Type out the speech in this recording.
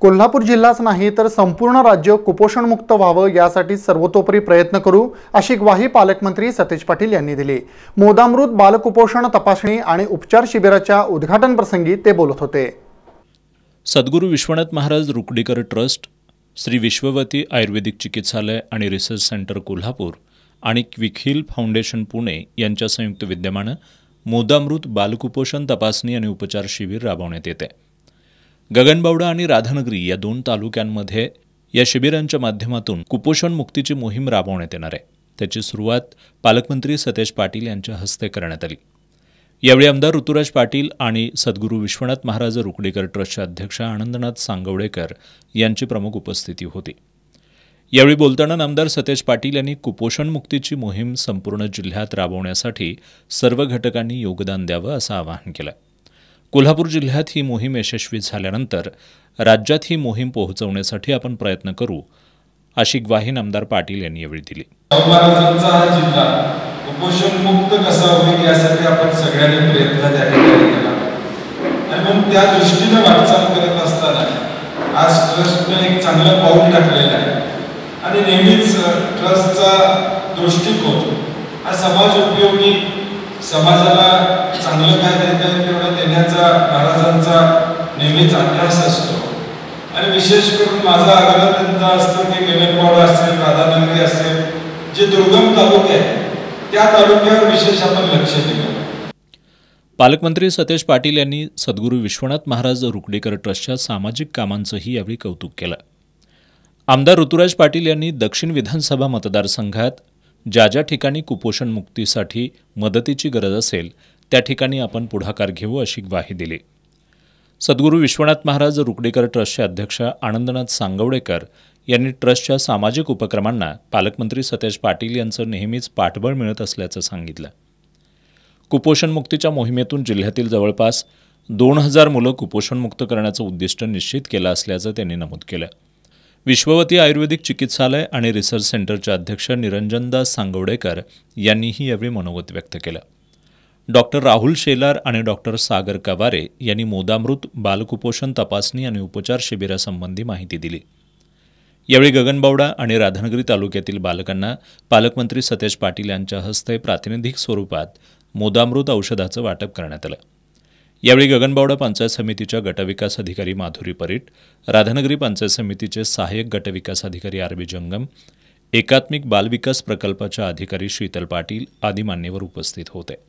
कोल्हापूर जिल्हाच नाही तर संपूर्ण राज्य कुपोषणमुक्त व्हावं यासाठी सर्वतोपरी प्रयत्न करू अशी ग्वाही पालकमंत्री सतेज पाटील यांनी दिली मोदामृत बालकुपोषण तपासणी आणि उपचार शिबिराच्या उद्घाटनप्रसंगी ते बोलत होते सद्गुरू विश्वनाथ महाराज रुकडीकर ट्रस्ट श्री विश्ववती आयुर्वेदिक चिकित्सालय आणि रिसर्च सेंटर कोल्हापूर आणि हिल फाउंडेशन पुणे यांच्या संयुक्त विद्यमानं मोदामृत बालकुपोषण तपासणी आणि उपचार शिबिर राबवण्यात येते गगनबावडा आणि राधानगरी या दोन तालुक्यांमध्ये या शिबिरांच्या माध्यमातून कुपोषण मुक्तीची मोहीम राबवण्यात येणार आहे त्याची सुरुवात पालकमंत्री सतेज पाटील यांच्या हस्ते करण्यात आली यावेळी आमदार ऋतुराज पाटील आणि सद्गुरू विश्वनाथ महाराज रुकडेकर ट्रस्टचे अध्यक्ष आनंदनाथ सांगवडेकर यांची प्रमुख उपस्थिती होती यावेळी बोलताना आमदार सतेज पाटील यांनी कुपोषण मुक्तीची मोहीम संपूर्ण जिल्ह्यात राबवण्यासाठी सर्व घटकांनी योगदान द्यावं असं आवाहन केलं कोल्हापूर जिल्ह्यात ही मोहीम यशस्वी झाल्यानंतर राज्यात ही मोहीम पोहोचवण्यासाठी आपण प्रयत्न करू अशी ग्वाही आमदार पाटील यांनी यावेळी दिली कसा होईल यासाठी आपण सगळ्यांनी प्रयत्न त्या ठिकाणी आणि त्या दृष्टीने वाटचाल करत असताना आज ट्रस्टने एक चांगलं पाऊल टाकलेलं आहे आणि नेहमीच ट्रस्टचा दृष्टिकोन हा समाज उपयोगी समाजाला चांगलं काय देता येईल तेवढं देण्याचा महाराजांचा नेहमीच अभ्यास असतो आणि विशेष करून माझा आग्रह त्यांचा असतो की गेलेपावडा असेल राधानगरी असेल जे दुर्गम तालुके आहेत त्या तालुक्यावर विशेष आपण लक्ष दिलं पालकमंत्री सतेज पाटील यांनी सद्गुरू विश्वनाथ महाराज रुकडेकर ट्रस्टच्या सामाजिक कामांचंही यावेळी कौतुक केलं आमदार ऋतुराज पाटील यांनी दक्षिण विधानसभा मतदारसंघात ज्या ज्या ठिकाणी कुपोषण मुक्तीसाठी मदतीची गरज असेल त्या ठिकाणी आपण पुढाकार घेऊ अशी ग्वाही दिली सद्गुरू विश्वनाथ महाराज रुकडेकर ट्रस्टचे अध्यक्ष आनंदनाथ सांगवडेकर यांनी ट्रस्टच्या सामाजिक उपक्रमांना पालकमंत्री सतेज पाटील यांचं नेहमीच पाठबळ मिळत असल्याचं सांगितलं कुपोषणमुक्तीच्या मोहिमेतून जिल्ह्यातील जवळपास दोन हजार मुलं कुपोषणमुक्त करण्याचं उद्दिष्ट निश्चित केलं असल्याचं त्यांनी नमूद केलं विश्ववती आयुर्वेदिक चिकित्सालय आणि रिसर्च सेंटरचे अध्यक्ष निरंजनदास सांगवडेकर यांनीही यावेळी मनोगत व्यक्त केलं डॉक्टर राहुल शेलार आणि डॉक्टर सागर कवारे यांनी मोदामृत बालकुपोषण तपासणी आणि उपचार शिबिरासंबंधी माहिती दिली यावेळी गगनबावडा आणि राधानगरी तालुक्यातील बालकांना पालकमंत्री सतेज पाटील यांच्या हस्ते प्रातिनिधिक स्वरूपात मोदामृत औषधाचं वाटप करण्यात आलं यावेळी गगनबावडा पंचायत समितीच्या गटविकास अधिकारी माधुरी परीट राधानगरी पंचायत समितीचे सहाय्यक गटविकास अधिकारी आरबी जंगम एकात्मिक बालविकास प्रकल्पाच्या अधिकारी शीतल पाटील आदी मान्यवर उपस्थित होते